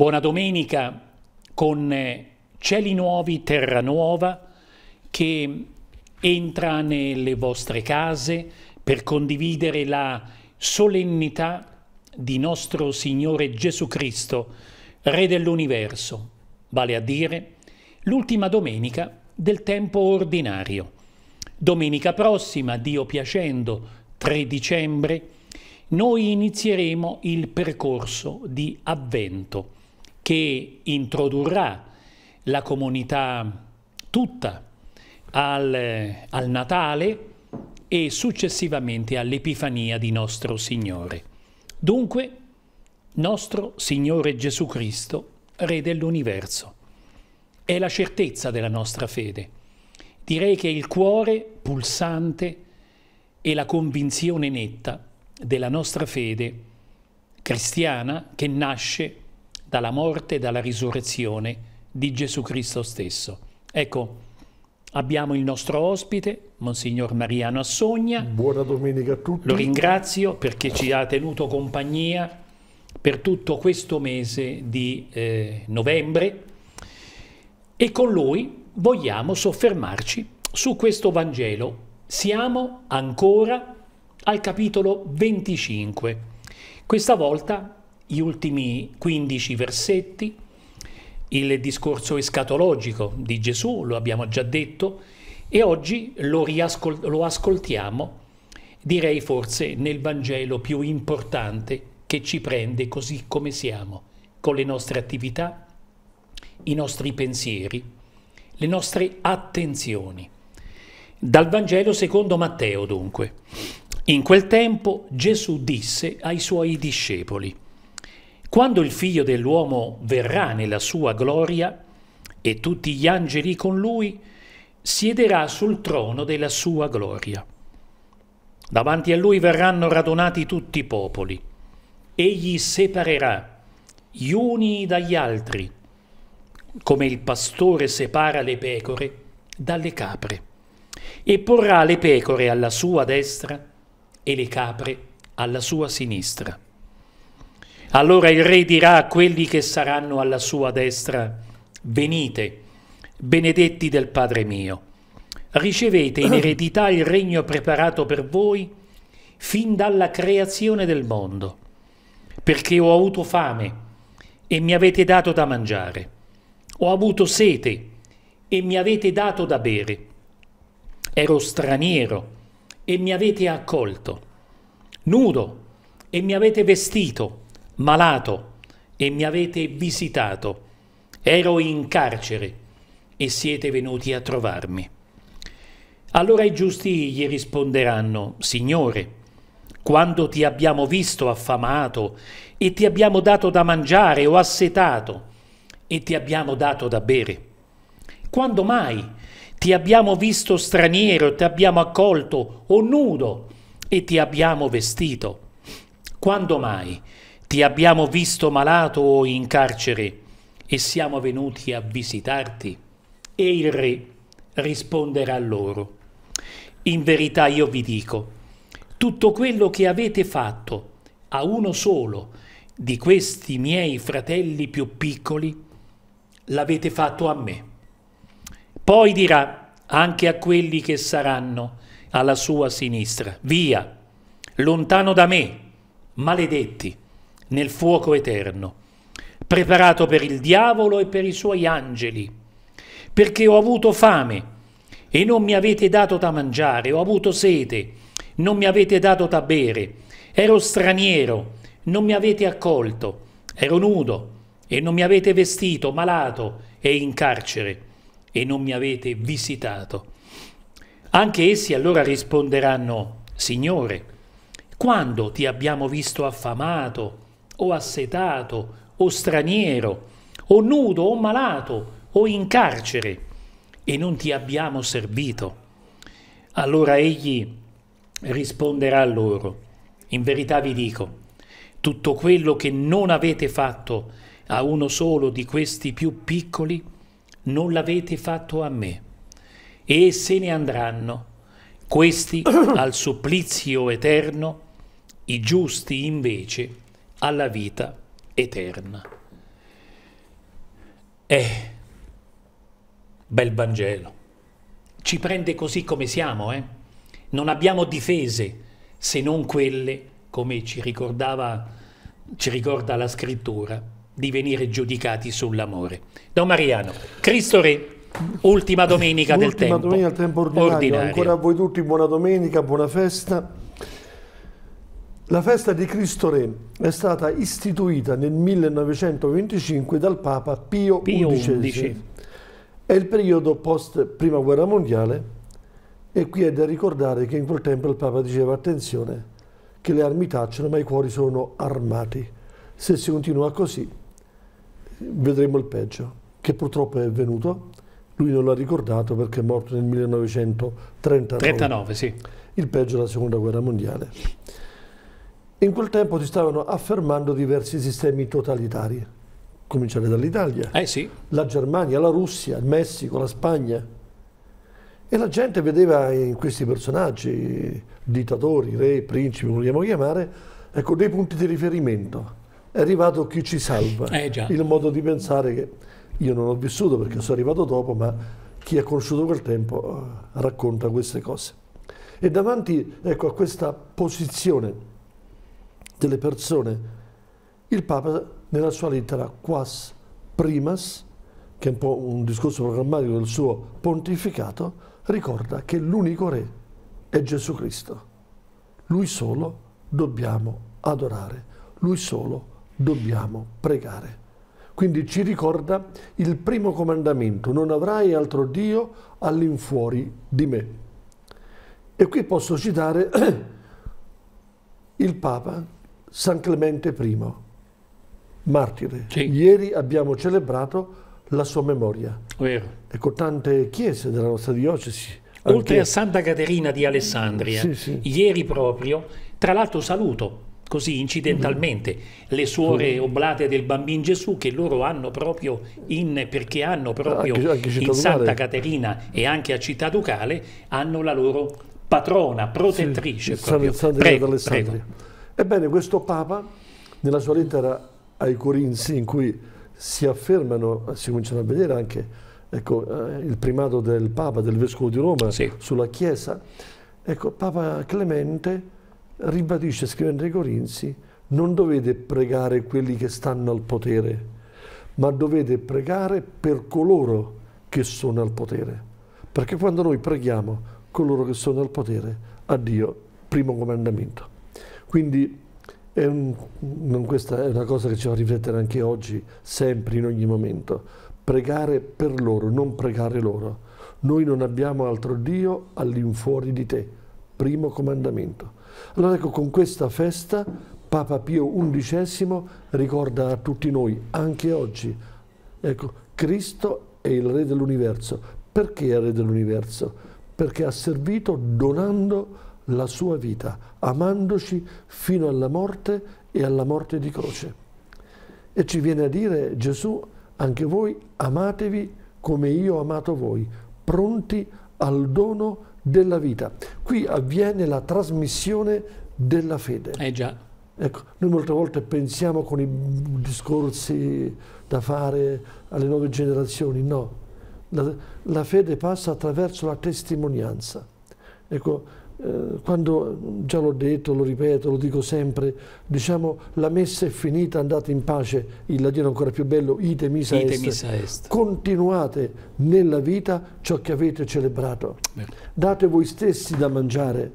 Buona domenica con eh, cieli nuovi, terra nuova che entra nelle vostre case per condividere la solennità di nostro Signore Gesù Cristo, Re dell'universo, vale a dire l'ultima domenica del tempo ordinario. Domenica prossima, Dio piacendo, 3 dicembre, noi inizieremo il percorso di avvento che introdurrà la comunità tutta al, al Natale e successivamente all'Epifania di nostro Signore. Dunque, nostro Signore Gesù Cristo, Re dell'universo. È la certezza della nostra fede. Direi che è il cuore pulsante e la convinzione netta della nostra fede cristiana che nasce dalla morte e dalla risurrezione di Gesù Cristo stesso. Ecco, Abbiamo il nostro ospite, Monsignor Mariano Assogna. Buona domenica a tutti. Lo ringrazio perché ci ha tenuto compagnia per tutto questo mese di eh, novembre e con lui vogliamo soffermarci su questo Vangelo. Siamo ancora al capitolo 25. Questa volta gli ultimi 15 versetti, il discorso escatologico di Gesù, lo abbiamo già detto, e oggi lo, riascol- lo ascoltiamo, direi forse nel Vangelo più importante che ci prende così come siamo, con le nostre attività, i nostri pensieri, le nostre attenzioni. Dal Vangelo secondo Matteo dunque. In quel tempo Gesù disse ai suoi discepoli, quando il figlio dell'uomo verrà nella sua gloria e tutti gli angeli con lui, siederà sul trono della sua gloria. Davanti a lui verranno radunati tutti i popoli. Egli separerà gli uni dagli altri, come il pastore separa le pecore dalle capre, e porrà le pecore alla sua destra e le capre alla sua sinistra. Allora il re dirà a quelli che saranno alla sua destra, venite, benedetti del Padre mio, ricevete in eredità il regno preparato per voi fin dalla creazione del mondo, perché ho avuto fame e mi avete dato da mangiare, ho avuto sete e mi avete dato da bere, ero straniero e mi avete accolto, nudo e mi avete vestito, malato e mi avete visitato. Ero in carcere e siete venuti a trovarmi. Allora i giusti gli risponderanno, Signore, quando ti abbiamo visto affamato e ti abbiamo dato da mangiare o assetato e ti abbiamo dato da bere? Quando mai ti abbiamo visto straniero e ti abbiamo accolto o nudo e ti abbiamo vestito? Quando mai ti ti abbiamo visto malato o in carcere e siamo venuti a visitarti? E il re risponderà loro, in verità io vi dico, tutto quello che avete fatto a uno solo di questi miei fratelli più piccoli, l'avete fatto a me. Poi dirà anche a quelli che saranno alla sua sinistra, via, lontano da me, maledetti, nel fuoco eterno, preparato per il diavolo e per i suoi angeli, perché ho avuto fame e non mi avete dato da mangiare, ho avuto sete, non mi avete dato da bere, ero straniero, non mi avete accolto, ero nudo e non mi avete vestito, malato e in carcere, e non mi avete visitato. Anche essi allora risponderanno, Signore, quando ti abbiamo visto affamato o assetato, o straniero, o nudo, o malato, o in carcere, e non ti abbiamo servito. Allora egli risponderà a loro, in verità vi dico, tutto quello che non avete fatto a uno solo di questi più piccoli, non l'avete fatto a me. E se ne andranno, questi al supplizio eterno, i giusti invece alla vita eterna. Eh, bel Vangelo. Ci prende così come siamo, eh? Non abbiamo difese se non quelle, come ci ricordava, ci ricorda la scrittura, di venire giudicati sull'amore. Don Mariano, Cristo Re, ultima domenica ultima del tempo. Ultima domenica del tempo ordinario. ordinario. Ancora a voi tutti buona domenica, buona festa. La festa di Cristo Re è stata istituita nel 1925 dal Papa Pio, Pio XI. XI. È il periodo post Prima Guerra Mondiale e qui è da ricordare che in quel tempo il Papa diceva attenzione che le armi tacciono ma i cuori sono armati. Se si continua così vedremo il peggio, che purtroppo è avvenuto. Lui non l'ha ricordato perché è morto nel 1939. 39, sì. Il peggio della Seconda Guerra Mondiale. In quel tempo si stavano affermando diversi sistemi totalitari, cominciare dall'Italia, eh sì. la Germania, la Russia, il Messico, la Spagna. E la gente vedeva in questi personaggi, dittatori, re, principi, come vogliamo chiamare, ecco, dei punti di riferimento. È arrivato chi ci salva, eh il modo di pensare che io non ho vissuto perché sono arrivato dopo, ma chi ha conosciuto quel tempo eh, racconta queste cose. E davanti ecco, a questa posizione delle persone. Il Papa nella sua lettera quas primas, che è un po' un discorso programmatico del suo pontificato, ricorda che l'unico re è Gesù Cristo. Lui solo dobbiamo adorare, lui solo dobbiamo pregare. Quindi ci ricorda il primo comandamento, non avrai altro Dio all'infuori di me. E qui posso citare il Papa San Clemente I, martire. Sì. Ieri abbiamo celebrato la sua memoria. Vero. Ecco, tante chiese della nostra diocesi. Oltre anche... a Santa Caterina di Alessandria, sì, sì. ieri proprio, tra l'altro saluto così incidentalmente le suore oblate del bambino Gesù che loro hanno proprio in perché hanno proprio anche, anche in Santa Caterina e anche a Città Ducale hanno la loro patrona protettrice sì, proprio. San, San prego, prego. Ebbene, questo Papa, nella sua lettera ai Corinzi, in cui si affermano, si cominciano a vedere anche ecco, eh, il primato del Papa, del Vescovo di Roma, sì. sulla Chiesa, ecco, Papa Clemente ribadisce, scrivendo ai Corinzi, non dovete pregare quelli che stanno al potere, ma dovete pregare per coloro che sono al potere. Perché quando noi preghiamo coloro che sono al potere, addio, primo comandamento. Quindi è un, questa è una cosa che ci fa riflettere anche oggi, sempre, in ogni momento. Pregare per loro, non pregare loro. Noi non abbiamo altro Dio all'infuori di te. Primo comandamento. Allora ecco, con questa festa Papa Pio XI ricorda a tutti noi, anche oggi, ecco, Cristo è il Re dell'universo. Perché è il Re dell'universo? Perché ha servito donando la sua vita, amandoci fino alla morte e alla morte di croce. E ci viene a dire Gesù, anche voi amatevi come io ho amato voi, pronti al dono della vita. Qui avviene la trasmissione della fede. Eh già. Ecco, noi molte volte pensiamo con i discorsi da fare alle nuove generazioni, no. La, la fede passa attraverso la testimonianza. Ecco, eh, quando, già l'ho detto, lo ripeto, lo dico sempre, diciamo la messa è finita, andate in pace, il latino è ancora più bello, ite misa, ite est. misa est. continuate nella vita ciò che avete celebrato, Beh. date voi stessi da mangiare,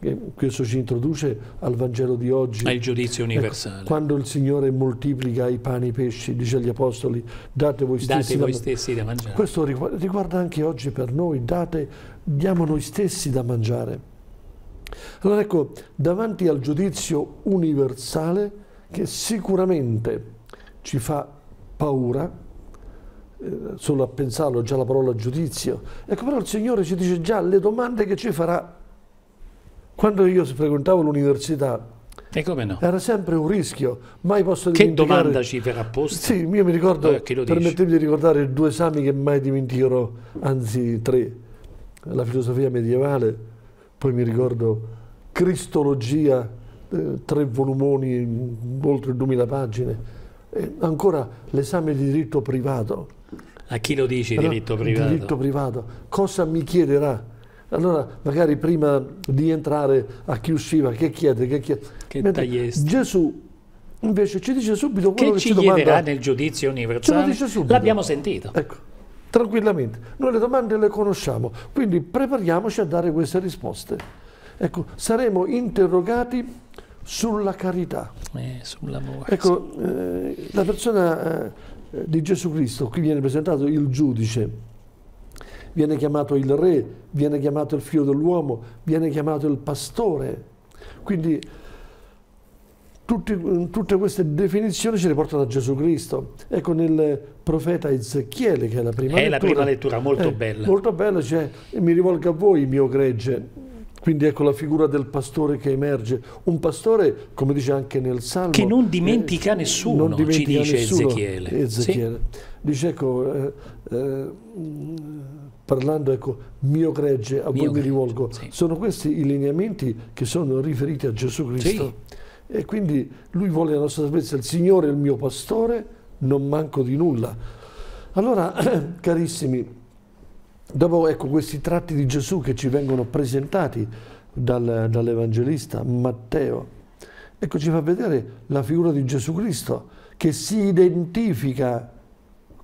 eh, questo ci introduce al Vangelo di oggi. Al giudizio ecco, universale. Ecco, quando il Signore moltiplica i pani e i pesci, dice agli Apostoli, date voi stessi, date da, voi stessi da mangiare. Questo riguarda anche oggi per noi, date, diamo noi stessi da mangiare. Allora ecco, davanti al giudizio universale che sicuramente ci fa paura, eh, solo a pensarlo, già la parola giudizio. Ecco, però il Signore ci dice già le domande che ci farà. Quando io frequentavo l'università, no? era sempre un rischio, mai posso dire. Che domanda ci verrà posta? Sì, io mi ricordo, eh, permettetemi di ricordare due esami che mai dimenticherò, anzi tre, la filosofia medievale poi mi ricordo Cristologia, eh, tre volumoni, oltre 2000 pagine, eh, ancora l'esame di diritto privato. A chi lo dici allora, diritto privato? Diritto privato, cosa mi chiederà? Allora, magari prima di entrare a chi usciva, che chiede, che chiede. Che Mentre, Gesù invece ci dice subito quello che, che ci chiederà domanda, nel giudizio universale. L'abbiamo sentito. Ecco tranquillamente. Noi le domande le conosciamo, quindi prepariamoci a dare queste risposte. Ecco, saremo interrogati sulla carità. Eh, sull'amore. Ecco, eh, la persona eh, di Gesù Cristo, qui viene presentato il giudice, viene chiamato il re, viene chiamato il figlio dell'uomo, viene chiamato il pastore. Quindi Tutte, tutte, queste definizioni ce le porta da Gesù Cristo. Ecco, nel profeta Ezechiele, che è la prima è lettura. È la prima lettura, molto eh, bella. Molto bella, cioè, mi rivolgo a voi, mio gregge. Quindi ecco la figura del pastore che emerge. Un pastore, come dice anche nel Salmo... Che non eh, dimentica eh, nessuno, non dimentica ci dice nessuno, Ezechiele. Ezechiele. Sì? Dice, ecco, eh, eh, parlando, ecco, mio gregge, a mio voi gregge, mi rivolgo. Sì. Sono questi i lineamenti che sono riferiti a Gesù Cristo. Sì. E quindi lui vuole la nostra salvezza, il Signore è il mio pastore, non manco di nulla. Allora, carissimi, dopo ecco, questi tratti di Gesù che ci vengono presentati dal, dall'Evangelista Matteo, ecco ci fa vedere la figura di Gesù Cristo che si identifica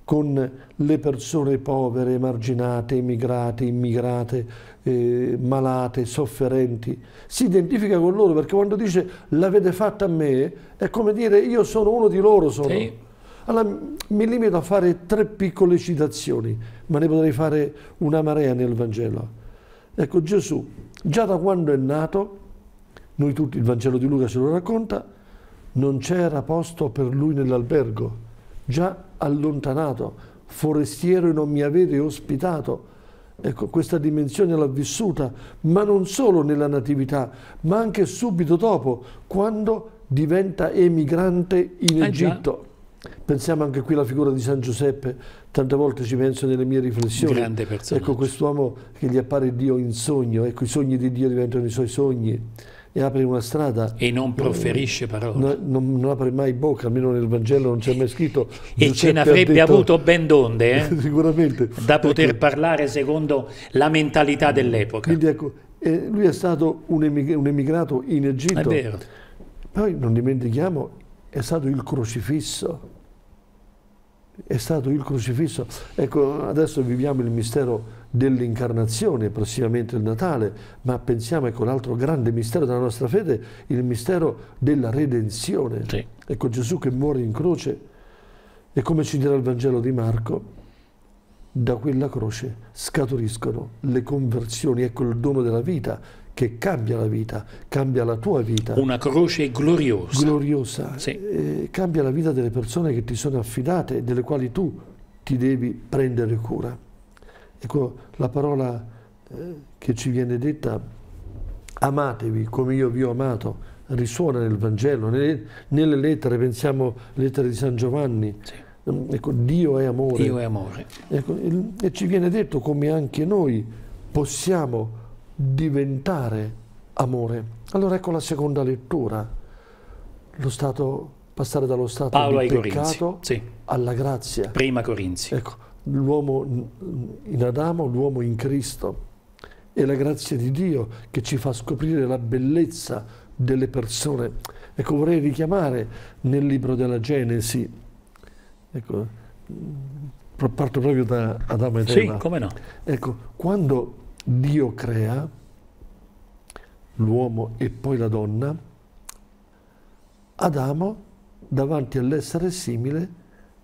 con le persone povere, emarginate, emigrate, immigrate, eh, malate, sofferenti, si identifica con loro perché quando dice l'avete fatta a me è come dire io sono uno di loro. Sì. Allora mi limito a fare tre piccole citazioni, ma ne potrei fare una marea nel Vangelo. Ecco Gesù, già da quando è nato, noi tutti, il Vangelo di Luca ce lo racconta, non c'era posto per lui nell'albergo, già allontanato, forestiero e non mi avete ospitato Ecco, questa dimensione l'ha vissuta, ma non solo nella natività, ma anche subito dopo, quando diventa emigrante in eh Egitto. Eh Pensiamo anche qui alla figura di San Giuseppe, tante volte ci penso nelle mie riflessioni. Grande ecco, personaggio. Ecco, quest'uomo che gli appare Dio in sogno, ecco, i sogni di Dio diventano i suoi sogni e apre una strada. E non proferisce parole. No, non, non, apre mai bocca, almeno nel Vangelo non c'è mai scritto. e ce ne avrebbe avuto ben d'onde, eh? sicuramente. Da poter perché, parlare secondo la mentalità dell'epoca. Quindi ecco, eh, lui è stato un, emig un, emigrato in Egitto. È vero. Poi non dimentichiamo, è stato il crocifisso. È stato il crocifisso. Ecco, adesso viviamo il mistero dell'incarnazione, prossimamente il Natale, ma pensiamo, ecco, l'altro grande mistero della nostra fede, il mistero della redenzione. Sì. Ecco Gesù che muore in croce e come ci dirà il Vangelo di Marco, da quella croce scaturiscono le conversioni, ecco il dono della vita che cambia la vita, cambia la tua vita. Una croce gloriosa. Gloriosa. Sì. Eh, cambia la vita delle persone che ti sono affidate, delle quali tu ti devi prendere cura. Ecco la parola eh, che ci viene detta, amatevi come io vi ho amato, risuona nel Vangelo, nelle, nelle lettere, pensiamo alle lettere di San Giovanni. Sì. Mm, ecco, Dio è amore. Dio è amore. Ecco, e, e ci viene detto come anche noi possiamo diventare amore. Allora ecco la seconda lettura, lo stato, passare dallo stato Paolo di peccato Corinzi. alla grazia. Prima Corinzi. Ecco, l'uomo in Adamo, l'uomo in Cristo. È la grazia di Dio che ci fa scoprire la bellezza delle persone. Ecco, vorrei richiamare nel libro della Genesi, ecco, parto proprio da Adamo e Eva. Sì, come no. Ecco, quando Dio crea l'uomo e poi la donna, Adamo, davanti all'essere simile,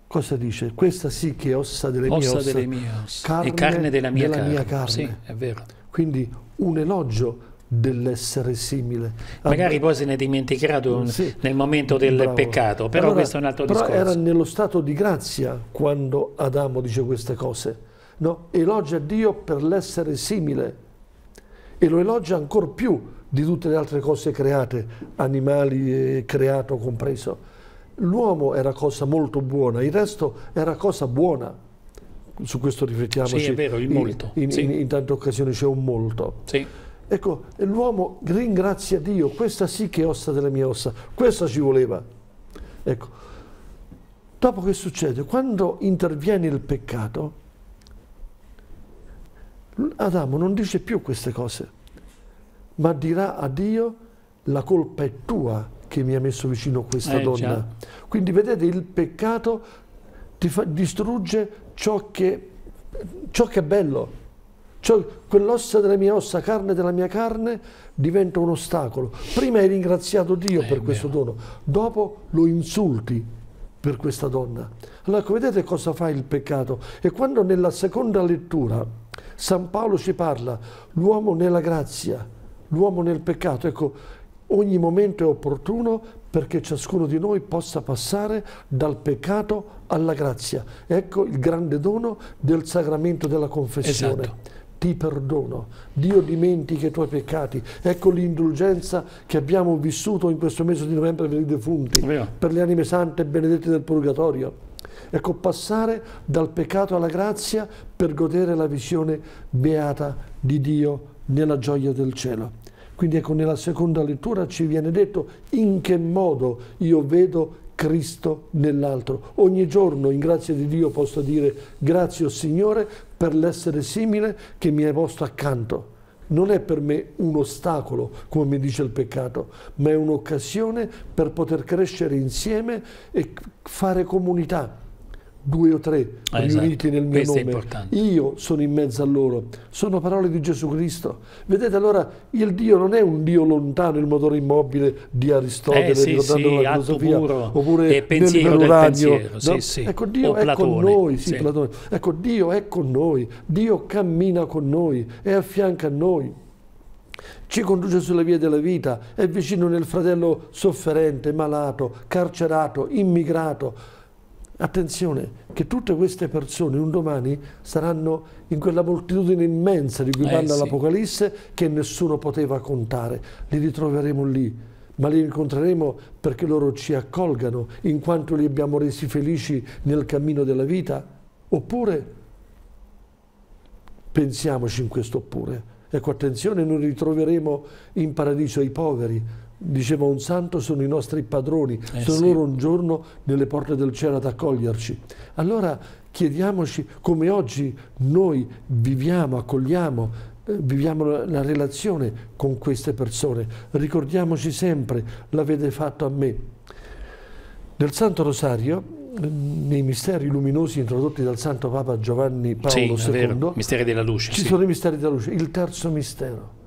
cosa dice? Questa sì che è ossa delle ossa mie ossa, delle mie ossa. Carne, e carne della mia della carne. Mia carne. Sì, è vero. Quindi un elogio dell'essere simile. Magari poi se ne è dimenticato mm, sì, nel momento del bravo. peccato, però allora, questo è un altro discorso. Era nello stato di grazia quando Adamo dice queste cose. No, elogia Dio per l'essere simile e lo elogia ancora più di tutte le altre cose create, animali eh, creato compreso l'uomo era cosa molto buona, il resto era cosa buona. Su questo riflettiamo. Sì, è vero, il molto. In, in, sì. in tante occasioni c'è un molto. Sì. Ecco, l'uomo ringrazia Dio, questa sì che è ossa delle mie ossa, questa ci voleva. Ecco, dopo che succede? Quando interviene il peccato, Adamo non dice più queste cose, ma dirà a Dio la colpa è tua che mi ha messo vicino questa eh, donna. Già. Quindi vedete il peccato ti fa, distrugge ciò che, ciò che è bello. Cioè, quell'ossa della mia ossa, carne della mia carne, diventa un ostacolo. Prima hai ringraziato Dio eh, per questo vero. dono, dopo lo insulti per questa donna. Allora, ecco, vedete cosa fa il peccato? E quando nella seconda lettura San Paolo ci parla, l'uomo nella grazia, l'uomo nel peccato, ecco, ogni momento è opportuno perché ciascuno di noi possa passare dal peccato alla grazia. Ecco il grande dono del sacramento della confessione. Esatto ti perdono, Dio dimentica i tuoi peccati. Ecco l'indulgenza che abbiamo vissuto in questo mese di novembre per i defunti, Via. per le anime sante e benedette del purgatorio. Ecco, passare dal peccato alla grazia per godere la visione beata di Dio nella gioia del cielo. Quindi ecco, nella seconda lettura ci viene detto in che modo io vedo Cristo nell'altro. Ogni giorno, in grazia di Dio, posso dire grazie oh Signore per l'essere simile che mi hai posto accanto. Non è per me un ostacolo, come mi dice il peccato, ma è un'occasione per poter crescere insieme e fare comunità due o tre ah, esatto. riuniti esatto. nel mio Questo nome, io sono in mezzo a loro. Sono parole di Gesù Cristo. Vedete allora, il Dio non è un Dio lontano, il motore immobile di Aristotele, eh, sì, ricordando sì, la filosofia, puro, oppure pensiero nel pensiero, no? sì, sì. Ecco, Dio o è Platone, con noi, sì, Platone. Ecco, Dio è con noi, Dio cammina con noi, è a fianco a noi ci conduce sulla via della vita, è vicino nel fratello sofferente, malato, carcerato, immigrato, attenzione che tutte queste persone un domani saranno in quella moltitudine immensa di cui eh, parla sì. l'Apocalisse che nessuno poteva contare, li ritroveremo lì, ma li incontreremo perché loro ci accolgano in quanto li abbiamo resi felici nel cammino della vita, oppure pensiamoci in questo oppure. Ecco, attenzione, noi ritroveremo in paradiso i poveri, diceva un santo, sono i nostri padroni, eh sono sì. loro un giorno nelle porte del cielo ad accoglierci. Allora chiediamoci come oggi noi viviamo, accogliamo, eh, viviamo la relazione con queste persone. Ricordiamoci sempre, l'avete fatto a me. Nel Santo Rosario nei misteri luminosi introdotti dal Santo Papa Giovanni Paolo sì, II, misteri della luce, ci sì. sono i misteri della luce, il terzo mistero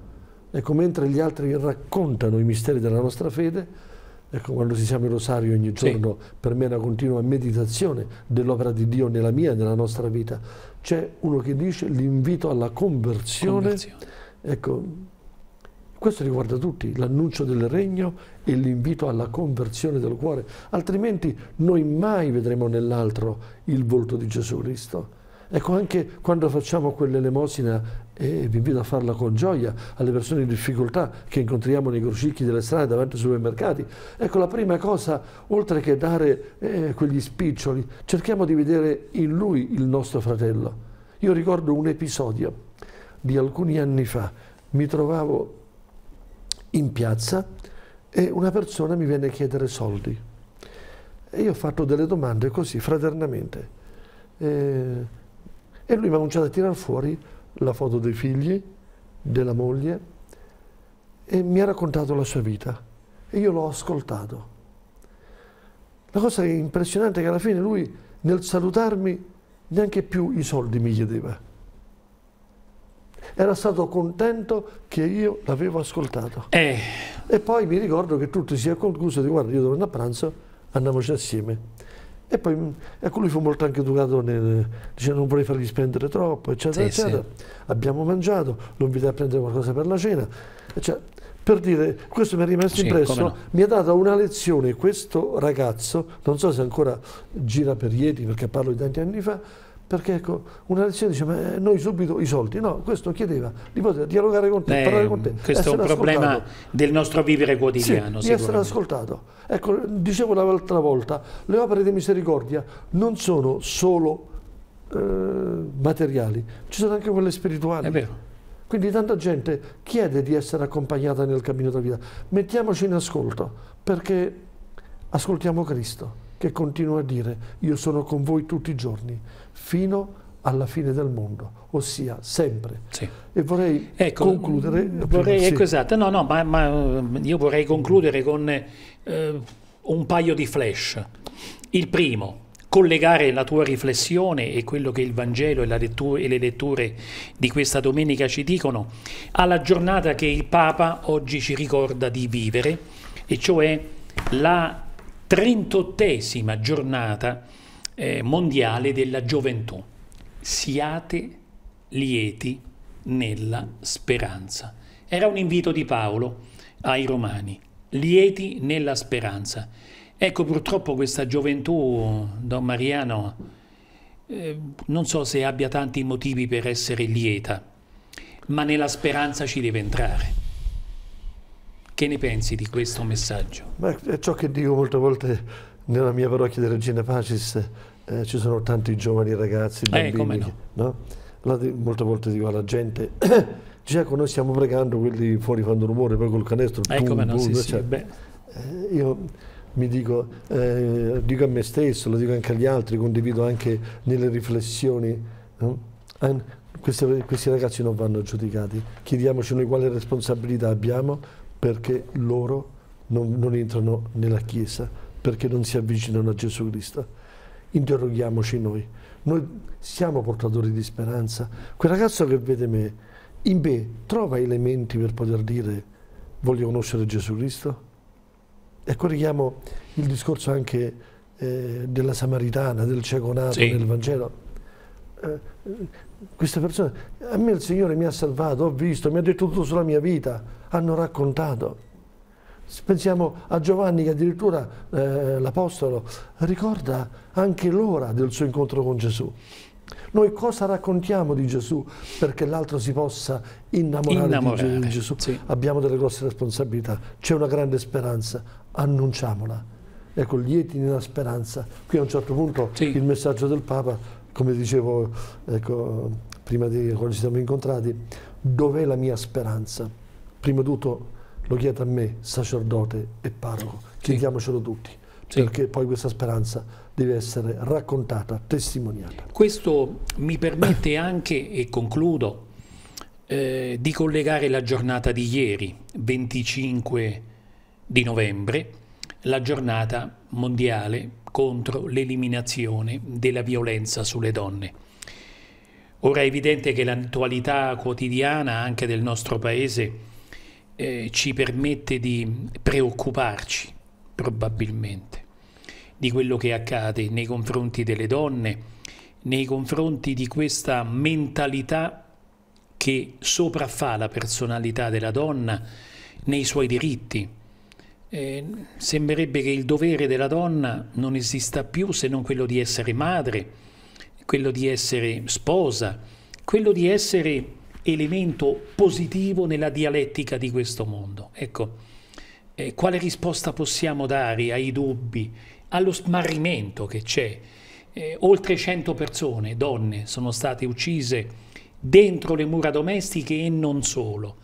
Ecco, mentre gli altri raccontano i misteri della nostra fede, Ecco, quando si siamo il rosario ogni giorno, sì. per me è una continua meditazione dell'opera di Dio nella mia e nella nostra vita. C'è uno che dice l'invito alla conversione. conversione. Ecco, questo riguarda tutti, l'annuncio del regno e l'invito alla conversione del cuore, altrimenti noi mai vedremo nell'altro il volto di Gesù Cristo. Ecco, anche quando facciamo quell'elemosina, e eh, vi invito a farla con gioia, alle persone in difficoltà che incontriamo nei crocicchi delle strade, davanti ai supermercati, ecco la prima cosa, oltre che dare eh, quegli spiccioli, cerchiamo di vedere in lui il nostro fratello. Io ricordo un episodio di alcuni anni fa, mi trovavo in piazza e una persona mi venne a chiedere soldi. E io ho fatto delle domande così, fraternamente. Eh, e lui mi ha cominciato a tirare fuori la foto dei figli, della moglie, e mi ha raccontato la sua vita. E io l'ho ascoltato. La cosa è impressionante è che alla fine lui, nel salutarmi, neanche più i soldi mi chiedeva era stato contento che io l'avevo ascoltato. Eh. E poi mi ricordo che tutto si è concluso di guarda, io devo andare a pranzo, andiamoci assieme. E poi mm, ecco, lui fu molto anche educato, nel, dice non vorrei fargli spendere troppo, eccetera, sì, eccetera. Sì. Abbiamo mangiato, lo invitai a prendere qualcosa per la cena. Eccetera. Per dire, questo mi è rimasto sì, impresso, no. mi ha dato una lezione questo ragazzo, non so se ancora gira per ieri perché parlo di tanti anni fa, perché ecco, una lezione dice ma eh, noi subito i soldi, no, questo chiedeva di poter dialogare con te, eh, parlare con te. Questo è un problema ascoltato. del nostro vivere quotidiano. Sì, di essere ascoltato. Ecco, dicevo l'altra volta, le opere di misericordia non sono solo eh, materiali, ci sono anche quelle spirituali. È vero. Quindi tanta gente chiede di essere accompagnata nel cammino della vita. Mettiamoci in ascolto, perché ascoltiamo Cristo che continua a dire io sono con voi tutti i giorni fino alla fine del mondo ossia sempre. Sì. E vorrei ecco, concludere. Eh, vorrei, prima, ecco sì. esatto, no, no, ma, ma, io vorrei concludere con eh, un paio di flash. Il primo, collegare la tua riflessione e quello che il Vangelo e, lettura, e le letture di questa domenica ci dicono alla giornata che il Papa oggi ci ricorda di vivere, e cioè la 38esima giornata eh, mondiale della gioventù. Siate lieti nella speranza. Era un invito di Paolo ai Romani, lieti nella speranza. Ecco, purtroppo questa gioventù, Don Mariano, eh, non so se abbia tanti motivi per essere lieta, ma nella speranza ci deve entrare. Che ne pensi di questo messaggio? Beh, è ciò che dico molte volte nella mia parrocchia di Regina Pacis, eh, ci sono tanti giovani ragazzi, eh, bambini, eh, no? no? molte volte dico alla gente, Giacomo noi stiamo pregando, quelli fuori fanno rumore, poi col canestro, eh, boom, no, boom, sì, cioè, sì, eh, io mi dico, eh, dico a me stesso, lo dico anche agli altri, condivido anche nelle riflessioni, no? questi, questi ragazzi non vanno giudicati, chiediamoci noi quale responsabilità abbiamo perché loro non, non entrano nella Chiesa, perché non si avvicinano a Gesù Cristo. Interroghiamoci noi. Noi siamo portatori di speranza. Quel ragazzo che vede me, in me trova elementi per poter dire voglio conoscere Gesù Cristo? E qua richiamo il discorso anche eh, della Samaritana, del cieco nato sì. nel Vangelo. Eh, queste persone, a me il Signore mi ha salvato, ho visto, mi ha detto tutto sulla mia vita, hanno raccontato. Pensiamo a Giovanni che addirittura eh, l'Apostolo ricorda anche l'ora del suo incontro con Gesù. Noi cosa raccontiamo di Gesù perché l'altro si possa innamorare, innamorare di Gesù? Sì. Abbiamo delle grosse responsabilità, c'è una grande speranza, annunciamola. Ecco, lieti nella speranza. Qui a un certo punto sì. il messaggio del Papa come dicevo ecco, prima di quando ci siamo incontrati, dov'è la mia speranza? Prima di tutto lo chiedo a me, sacerdote e parroco, chiediamocelo tutti, sì. perché poi questa speranza deve essere raccontata, testimoniata. Questo mi permette anche, e concludo, eh, di collegare la giornata di ieri, 25 di novembre, la giornata mondiale contro l'eliminazione della violenza sulle donne. Ora è evidente che l'attualità quotidiana anche del nostro Paese eh, ci permette di preoccuparci, probabilmente, di quello che accade nei confronti delle donne, nei confronti di questa mentalità che sopraffa la personalità della donna nei suoi diritti, eh, sembrerebbe che il dovere della donna non esista più se non quello di essere madre, quello di essere sposa, quello di essere elemento positivo nella dialettica di questo mondo. Ecco, eh, quale risposta possiamo dare ai dubbi, allo smarrimento che c'è? Eh, oltre 100 persone, donne, sono state uccise dentro le mura domestiche e non solo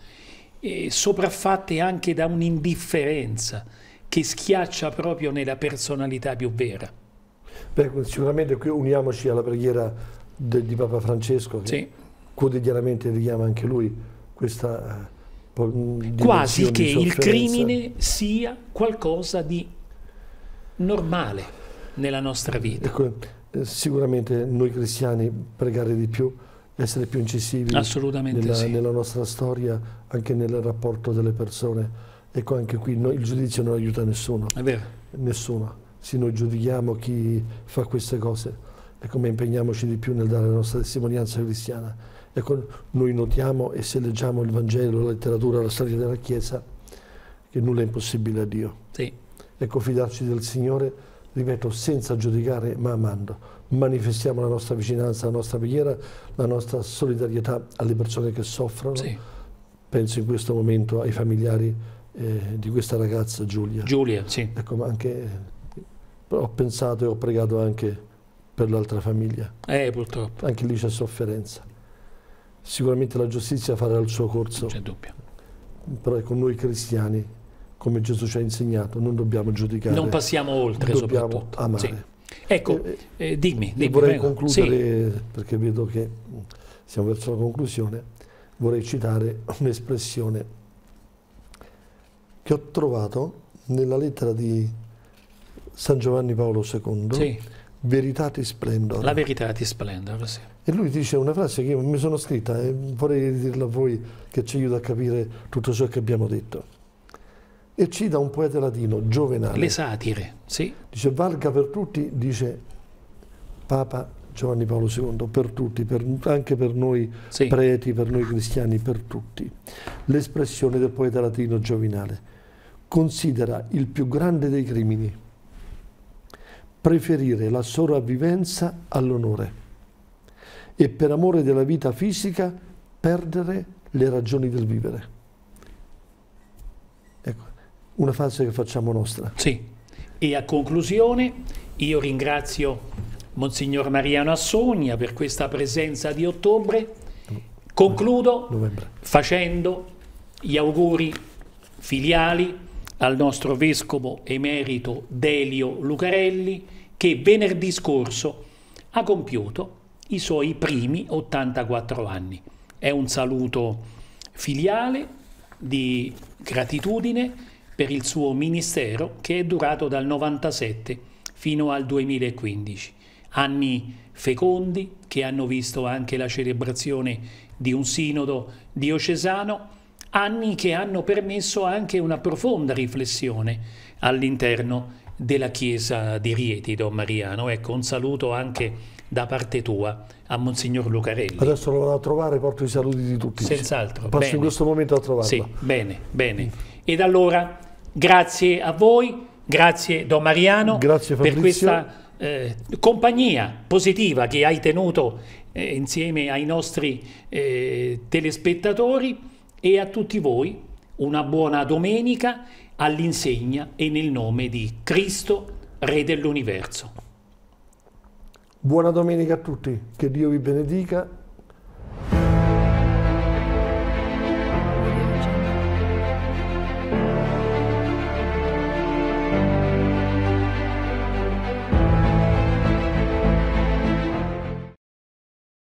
eh, sopraffatte anche da un'indifferenza che schiaccia proprio nella personalità più vera. Beh, ecco, sicuramente qui uniamoci alla preghiera de, di Papa Francesco che sì. quotidianamente richiama anche lui questa eh, mm, quasi che il crimine sia qualcosa di normale nella nostra vita. Ecco, eh, sicuramente noi cristiani pregare di più essere più incisivi nella, sì. nella, nostra storia, anche nel rapporto delle persone. Ecco, anche qui noi, il giudizio non aiuta nessuno. È vero. Nessuno. Se noi giudichiamo chi fa queste cose, è come impegniamoci di più nel dare la nostra testimonianza cristiana. Ecco, noi notiamo e se leggiamo il Vangelo, la letteratura, la storia della Chiesa, che nulla è impossibile a Dio. Sì. Ecco, fidarci del Signore, ripeto, senza giudicare, ma amando manifestiamo la nostra vicinanza, la nostra preghiera, la nostra solidarietà alle persone che soffrono. Sì. Penso in questo momento ai familiari eh, di questa ragazza Giulia. Giulia, sì. Ecco, anche, eh, ho pensato e ho pregato anche per l'altra famiglia. Eh, purtroppo. Anche lì c'è sofferenza. Sicuramente la giustizia farà il suo corso. Non c'è dubbio. Però ecco, noi cristiani, come Gesù ci ha insegnato, non dobbiamo giudicare. Non passiamo oltre, dobbiamo amare. Sì. Ecco, eh, eh dimmi, dimmi. vorrei prego. concludere, sì. perché vedo che siamo verso la conclusione, vorrei citare un'espressione che ho trovato nella lettera di San Giovanni Paolo II, sì. Veritate Splendor. La Veritate Splendor, sì. E lui dice una frase che io mi sono scritta e eh, vorrei dirla a voi che ci aiuta a capire tutto ciò che abbiamo detto. E cita un poeta latino, Giovenale. Le satire, sì. Dice, valga per tutti, dice Papa Giovanni Paolo II, per tutti, per, anche per noi sì. preti, per noi cristiani, per tutti. L'espressione del poeta latino Giovenale, considera il più grande dei crimini preferire la sopravvivenza all'onore e per amore della vita fisica perdere le ragioni del vivere una fase che facciamo nostra. Sì, e a conclusione io ringrazio Monsignor Mariano Assogna per questa presenza di ottobre. Concludo Novembre. facendo gli auguri filiali al nostro vescovo emerito Delio Lucarelli che venerdì scorso ha compiuto i suoi primi 84 anni. È un saluto filiale di gratitudine per il suo ministero che è durato dal 97 fino al 2015. Anni fecondi che hanno visto anche la celebrazione di un sinodo diocesano, anni che hanno permesso anche una profonda riflessione all'interno della chiesa di Rieti, Don Mariano. Ecco, un saluto anche da parte tua a Monsignor Lucarelli. Adesso lo vado a trovare, porto i saluti di tutti. Senz'altro. Passo bene. in questo momento a trovarlo. Sì, bene, bene. Ed allora Grazie a voi, grazie Don Mariano grazie per questa eh, compagnia positiva che hai tenuto eh, insieme ai nostri eh, telespettatori e a tutti voi una buona domenica all'insegna e nel nome di Cristo, Re dell'Universo. Buona domenica a tutti, che Dio vi benedica